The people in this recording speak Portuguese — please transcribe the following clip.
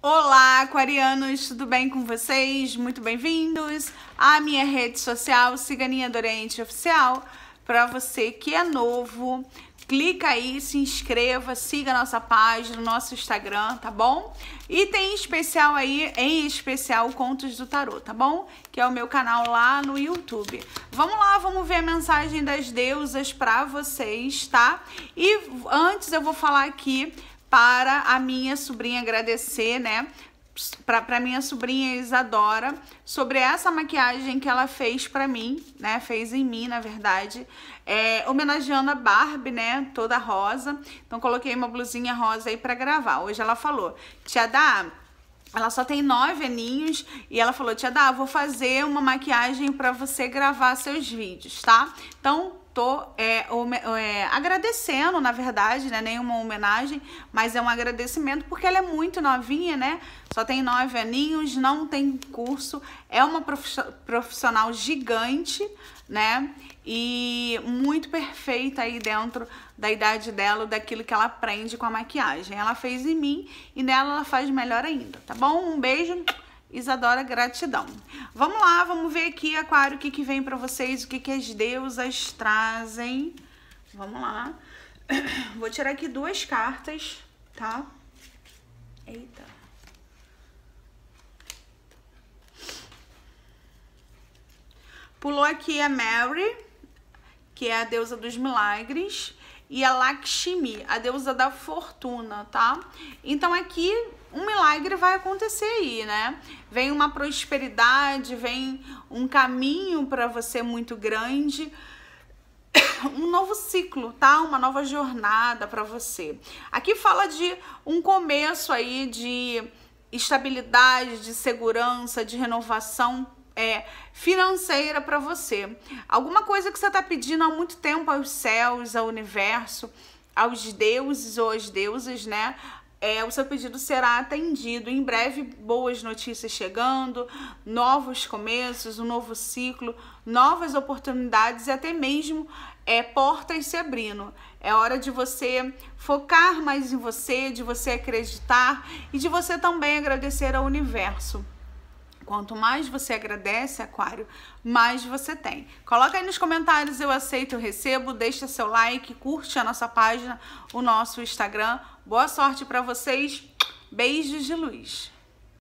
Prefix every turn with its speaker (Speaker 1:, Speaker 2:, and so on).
Speaker 1: Olá, aquarianos, tudo bem com vocês? Muito bem-vindos à minha rede social Ciganinha do Oriente Oficial. Para você que é novo, clica aí, se inscreva, siga nossa página, nosso Instagram, tá bom? E tem especial aí, em especial, Contos do Tarot, tá bom? Que é o meu canal lá no YouTube. Vamos lá, vamos ver a mensagem das deusas para vocês, tá? E antes eu vou falar aqui para a minha sobrinha agradecer, né? para minha sobrinha Isadora sobre essa maquiagem que ela fez para mim, né? Fez em mim, na verdade, é, homenageando a Barbie, né? Toda rosa. Então coloquei uma blusinha rosa aí para gravar. Hoje ela falou, Tia Dá, ela só tem nove aninhos e ela falou, Tia Dá, vou fazer uma maquiagem para você gravar seus vídeos, tá? Então estou é, é, agradecendo, na verdade, né? Nenhuma homenagem, mas é um agradecimento porque ela é muito novinha, né? Só tem nove aninhos, não tem curso, é uma profissional gigante, né? E muito perfeita aí dentro da idade dela, daquilo que ela aprende com a maquiagem. Ela fez em mim e nela ela faz melhor ainda, tá bom? Um beijo. Isadora, gratidão. Vamos lá, vamos ver aqui, Aquário, o que, que vem para vocês, o que, que as deusas trazem. Vamos lá. Vou tirar aqui duas cartas, tá? Eita. Pulou aqui a Mary, que é a deusa dos milagres e a Lakshmi, a deusa da fortuna, tá? Então aqui é um milagre vai acontecer aí, né? Vem uma prosperidade, vem um caminho para você muito grande, um novo ciclo, tá? Uma nova jornada para você. Aqui fala de um começo aí de estabilidade, de segurança, de renovação é, financeira para você. Alguma coisa que você está pedindo há muito tempo aos céus, ao universo, aos deuses ou às deusas, né? É, o seu pedido será atendido. Em breve, boas notícias chegando, novos começos, um novo ciclo, novas oportunidades e até mesmo é, portas se abrindo. É hora de você focar mais em você, de você acreditar e de você também agradecer ao universo. Quanto mais você agradece, Aquário, mais você tem. Coloca aí nos comentários, eu aceito, eu recebo, deixa seu like, curte a nossa página, o nosso Instagram. Boa sorte para vocês. Beijos de luz.